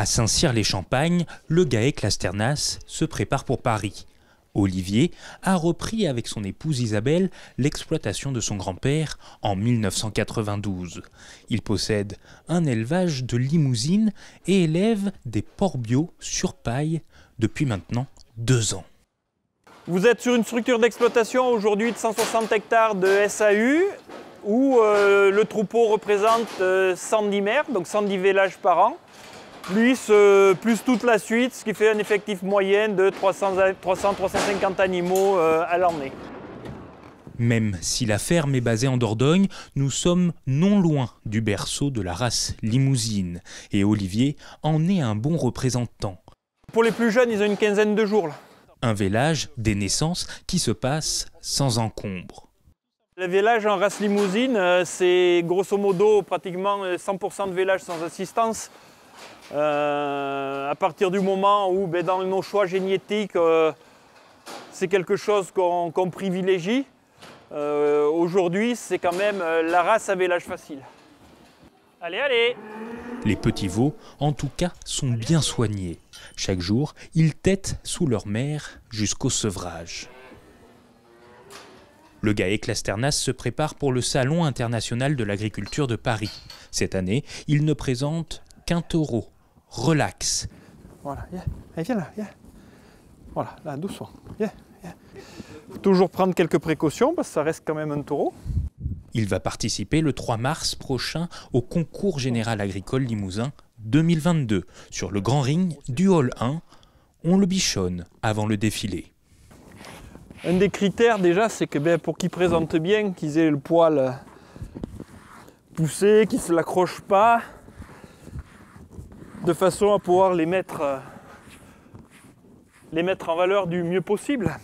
À Saint-Cyr-les-Champagnes, le GAEC Lasternas se prépare pour Paris. Olivier a repris avec son épouse Isabelle l'exploitation de son grand-père en 1992. Il possède un élevage de limousine et élève des porcs bio sur paille depuis maintenant deux ans. Vous êtes sur une structure d'exploitation aujourd'hui de 160 hectares de SAU où euh, le troupeau représente 110 euh, mères, donc 110 villages par an plus, euh, plus toute la suite, ce qui fait un effectif moyen de 300-350 animaux euh, à l'année. Même si la ferme est basée en Dordogne, nous sommes non loin du berceau de la race limousine. Et Olivier en est un bon représentant. Pour les plus jeunes, ils ont une quinzaine de jours. Un vélage des naissances qui se passe sans encombre. Le village en race limousine, euh, c'est grosso modo pratiquement 100% de vélage sans assistance. Euh, à partir du moment où, ben, dans nos choix génétiques, euh, c'est quelque chose qu'on privilégie, euh, aujourd'hui, c'est quand même la race à l'âge facile. Allez, allez Les petits veaux, en tout cas, sont bien soignés. Chaque jour, ils têtent sous leur mère jusqu'au sevrage. Le gars éclasternas se prépare pour le Salon international de l'agriculture de Paris. Cette année, il ne présente taureau, Relax. Voilà, viens là, Voilà, là, doucement. toujours prendre quelques précautions parce que ça reste quand même un taureau. Il va participer le 3 mars prochain au concours général agricole limousin 2022 sur le grand ring du Hall 1. On le bichonne avant le défilé. Un des critères déjà, c'est que ben, pour qu'ils présentent bien, qu'ils aient le poil poussé, qu'ils ne se l'accrochent pas, de façon à pouvoir les mettre, euh, les mettre en valeur du mieux possible.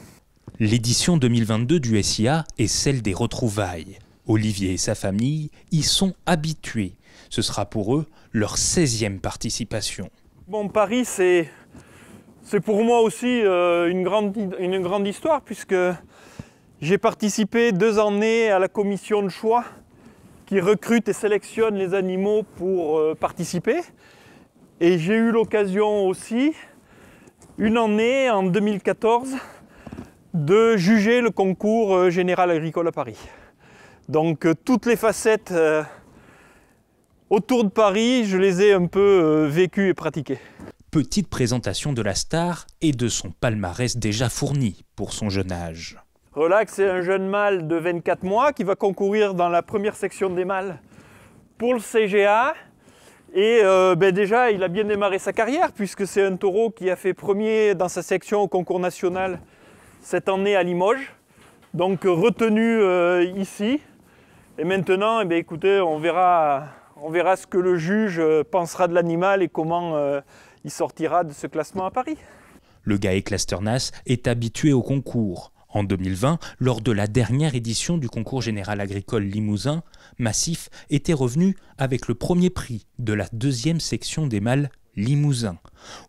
L'édition 2022 du SIA est celle des retrouvailles. Olivier et sa famille y sont habitués. Ce sera pour eux leur 16e participation. Bon, Paris, c'est, c'est pour moi aussi euh, une, grande, une grande histoire puisque j'ai participé deux années à la commission de choix qui recrute et sélectionne les animaux pour euh, participer. Et j'ai eu l'occasion aussi, une année en 2014, de juger le concours euh, général agricole à Paris. Donc euh, toutes les facettes euh, autour de Paris, je les ai un peu vécues et pratiquées. Petite présentation de la star et de son palmarès déjà fourni pour son jeune âge. Relax, c'est un jeune mâle de 24 mois qui va concourir dans la première section des mâles pour le CGA. Et euh, ben déjà, il a bien démarré sa carrière, puisque c'est un taureau qui a fait premier dans sa section au concours national cette année à Limoges. Donc euh, retenu euh, ici. Et maintenant, eh ben, écoutez, on verra, on verra ce que le juge pensera de l'animal et comment il sortira de ce classement à Paris. Le gars Clasternas est habitué au concours. En 2020, lors de la dernière édition du concours général agricole limousin, Massif était revenu avec le premier prix de la deuxième section des mâles limousin.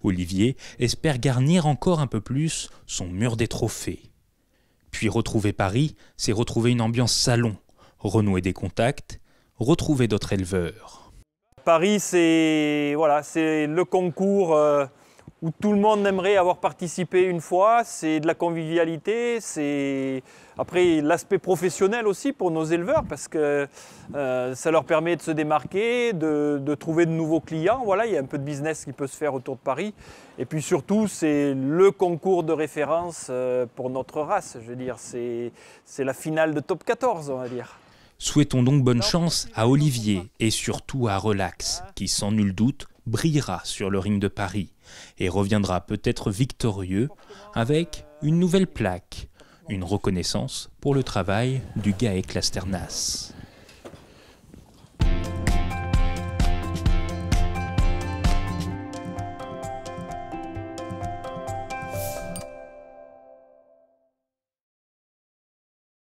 Olivier espère garnir encore un peu plus son mur des trophées. Puis retrouver Paris, c'est retrouver une ambiance salon, renouer des contacts, retrouver d'autres éleveurs. Paris, c'est voilà, le concours. Euh, où tout le monde aimerait avoir participé une fois. C'est de la convivialité, c'est après l'aspect professionnel aussi pour nos éleveurs parce que euh, ça leur permet de se démarquer, de, trouver de nouveaux clients. Voilà, il y a un peu de business qui peut se faire autour de Paris. Et puis surtout, c'est le concours de référence euh, pour notre race. Je veux dire, c'est la finale de top 14, on va dire. Souhaitons donc bonne chance à Olivier et surtout à Relax, qui sans nul doute brillera sur le ring de Paris et reviendra peut-être victorieux avec une nouvelle plaque, une reconnaissance pour le travail du GAEC Clasternas.